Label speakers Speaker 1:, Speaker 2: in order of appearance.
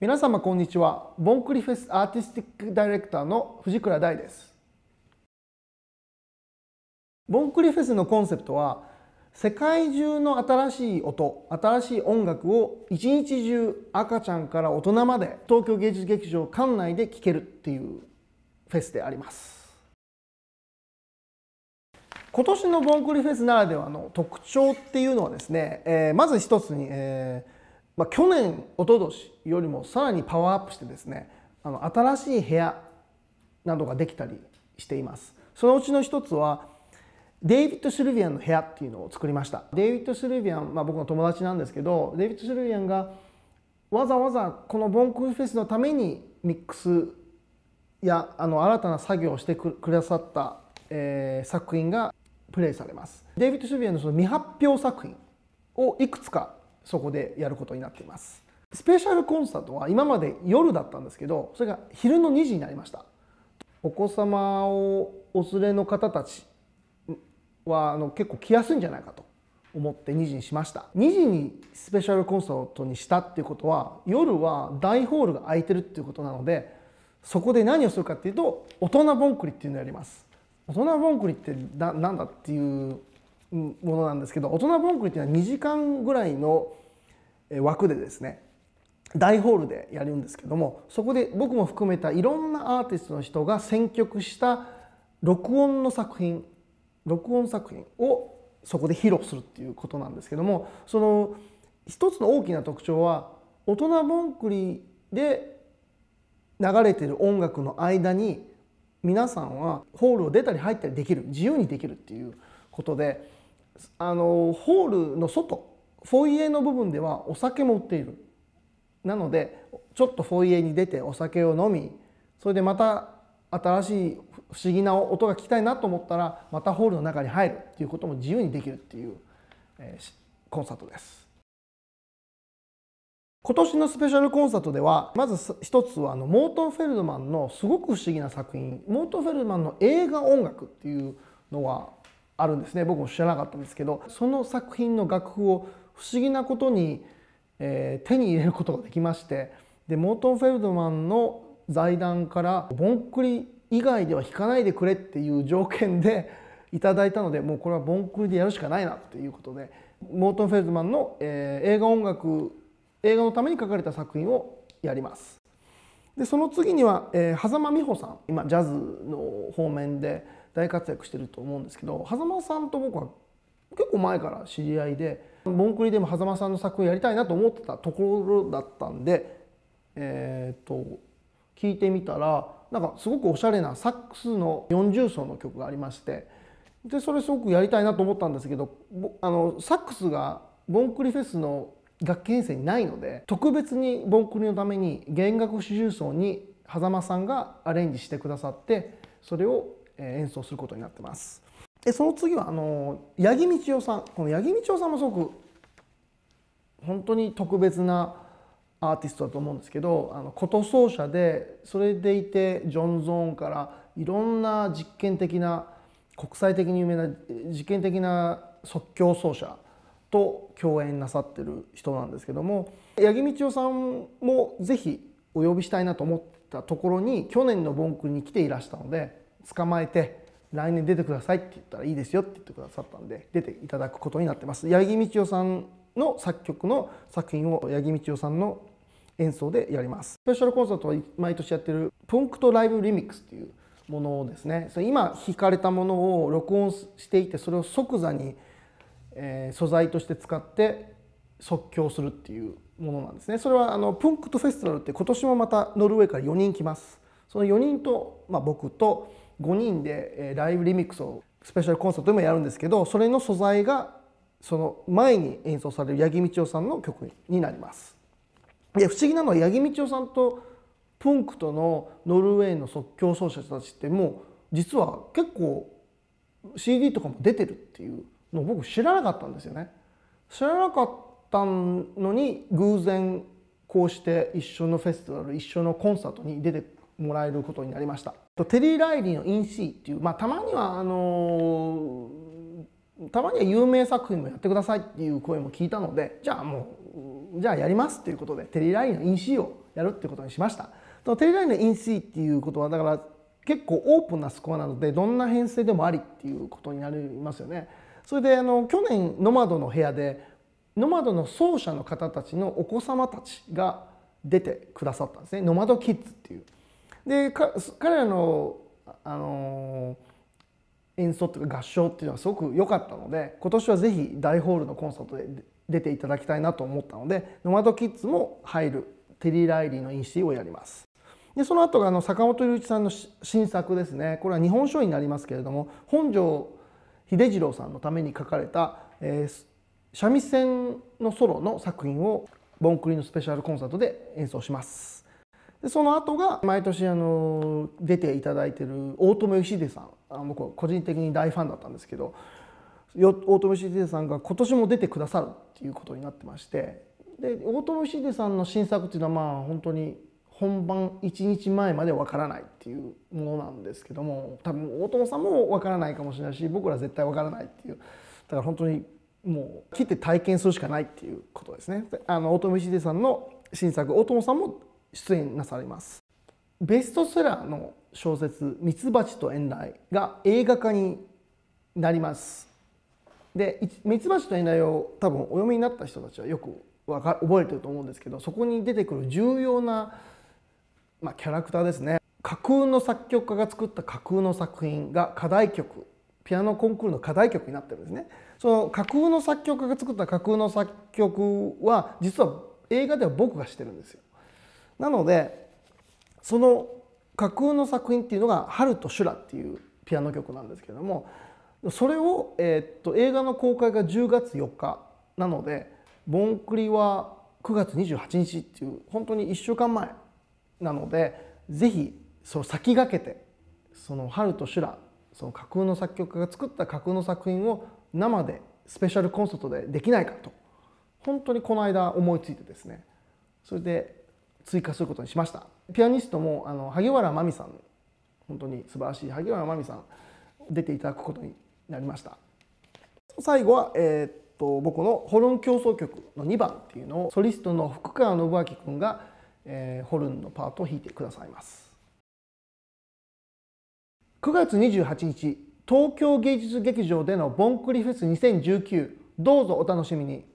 Speaker 1: 皆様こんにちはボンクリフェスアーティスティックダイレクターの藤倉大ですボンクリフェスのコンセプトは世界中の新しい音新しい音楽を一日中赤ちゃんから大人まで東京芸術劇場館内で聴けるっていうフェスであります今年のボンクリフェスならではの特徴っていうのはですね、えー、まず一つに、えーまあ、去年おととしよりもさらにパワーアップしてですねあの新しい部屋などができたりしていますそのうちの一つはデイビッド・シルビアンの部屋っていうのを作りましたデイビッド・シルビアン、まあ、僕の友達なんですけどデイビッド・シルビアンがわざわざこのボンクフェスのためにミックスやあの新たな作業をしてくださった、えー、作品がプレイされますデイビッド・シルビアンのその未発表作品をいくつかそこでやることになっていますスペシャルコンサートは今まで夜だったんですけどそれが昼の2時になりましたお子様をお連れの方たちはあの結構来やすいんじゃないかと思って2時にしました2時にスペシャルコンサートにしたっていうことは夜は大ホールが空いてるっていうことなのでそこで何をするかっていうと大人ぼんくりっていうのをやります大人ぼんくりって何だっていうものなんですけど大人盆栽っていうのは2時間ぐらいの枠でですね大ホールでやるんですけどもそこで僕も含めたいろんなアーティストの人が選曲した録音の作品録音作品をそこで披露するっていうことなんですけどもその一つの大きな特徴は大人盆栽で流れてる音楽の間に皆さんはホールを出たり入ったりできる自由にできるっていうことであのホールの外フォイエの部分ではお酒も売っているなのでちょっとフォイエに出てお酒を飲みそれでまた新しい不思議な音が聞きたいなと思ったらまたホールの中に入るっていうことも自由にできるっていう、えー、コンサートです。今年のスペシャルコンサートではまず一つはあのモートン・フェルドマンのすごく不思議な作品モートン・フェルドマンの映画音楽っていうのはあるんですね僕も知らなかったんですけどその作品の楽譜を不思議なことに、えー、手に入れることができましてでモートン・フェルドマンの財団から「ぼんくり以外では弾かないでくれ」っていう条件で いただいたのでもうこれはぼんくりでやるしかないなということでモートン・フェルドマンの、えー、映画音楽映画のために書かれた作品をやります。でその次には、えー、狭間美穂さん今ジャズの方面で大活躍してると思うんですけど狭間さんと僕は結構前から知り合いでボンクリでも狭間さんの作品やりたいなと思ってたところだったんでえっ、と聞いてみたらなんかすごくおしゃれなサックスの40層の曲がありましてでそれすごくやりたいなと思ったんですけどあのサックスがボンクリフェスの楽器編成にないので特別にボンクリのために弦楽四重奏に狭間さんがアレンジしてくださってそれを演奏することになってます。でその次はあの八木道夫さんこの八木道夫さんもすごく本当に特別なアーティストだと思うんですけどあの琴奏者でそれでいてジョン・ゾーンからいろんな実験的な国際的に有名な実験的な即興奏者と共演なさってる人なんですけども八木道夫さんも是非お呼びしたいなと思ったところに去年のボンクに来ていらしたので捕まえて来年出てくださいって言ったらいいですよって言ってくださったんで出ていただくことになってます八木道夫さんの作曲の作品を八木道夫さんの演奏でやりますスペシャルコンサートは毎年やってる「ポンクトライブリミックス」っていうものをですね今弾かれたものを録音していてそれを即座に、えー、素材として使って即興するっていうものなんですねそれはあのプンクトフェスティバルって今年もまたノルウェーから4人来ますその4人と、まあ、僕と5人でライブリミックスをスペシャルコンサートでもやるんですけどそれの素材がその前に演奏される八木道夫さんの曲になります。で不思議なのは八木道夫さんとプンクとのノルウェーの即興奏者たちってもう実は結構 CD とかも出てるっていうのを僕知らなかったんですよね。知らなかったのに偶然こうして一緒のフェスティバル一緒のコンサートに出てもらえることになりました。とテリー・ライリーの「インシー」っていう、まあ、たまにはあのー、たまには有名作品もやってくださいっていう声も聞いたのでじゃあもうじゃあやりますということでテリー・ライリーの「インシー」をやるってことにしました。とテリー・ライリーの「インシー」っていうことはだから結構オープンなスコアなのでどんな編成でもありっていうことになりますよね。それであの去年「ノマドの部屋」でノマドの奏者の方たちのお子様たちが出てくださったんですね「ノマドキッズ」っていう。で彼らの、あの演奏とか合唱っていうのはすごく良かったので今年はぜひ大ホールのコンサートで出ていただきたいなと思ったのでノマドキッズも入るテリー・ライリーのインシーをやります。でその後があの坂本龍一さんの新作ですねこれは日本書になりますけれども本庄秀次郎さんのために書かれた、えー、三味線のソロの作品をボンクリのスペシャルコンサートで演奏します。でその後が毎年あの出ていただいてる大友義秀さんあ僕は個人的に大ファンだったんですけど大友義秀さんが今年も出てくださるっていうことになってましてで大友義秀さんの新作っていうのはまあ本当に本番1日前までわからないっていうものなんですけども多分大友さんもわからないかもしれないし僕ら絶対わからないっていうだから本当にもう切って体験するしかないっていうことですね。あの大友秀さんの新作大友さんも出演なされますベストセラーの小説「ミツバチと遠雷」が映画化になりますで「ミツバチと遠雷」を多分お読みになった人たちはよく覚えてると思うんですけどそこに出てくる重要な、まあ、キャラクターですね架空の作曲家が作った架空の作品が課題曲ピアノコンクールの課題曲になってるんですねその架空の作曲家が作った架空の作曲は実は映画では僕がしてるんですよなのでその架空の作品っていうのが「春と修羅」っていうピアノ曲なんですけどもそれを、えっと映画の公開が10月4日なのでボンクリは9月28日っていう本当に1週間前なのでぜひその先駆けてその「春と修羅」その架空の作曲家が作った架空の作品を生でスペシャルコンサートでできないかと本当にこの間思いついてですねそれで追加することにしましたピアニストもあの萩原真美さん本当に素晴らしい萩原真美さん出ていただくことになりました最後は、えー、っと僕の「ホルン競争曲」の2番っていうのをソリストの福川信明君が、えー、ホルンのパートを弾いてくださいます9月28日東京芸術劇場でのボンクリフェス2019どうぞお楽しみに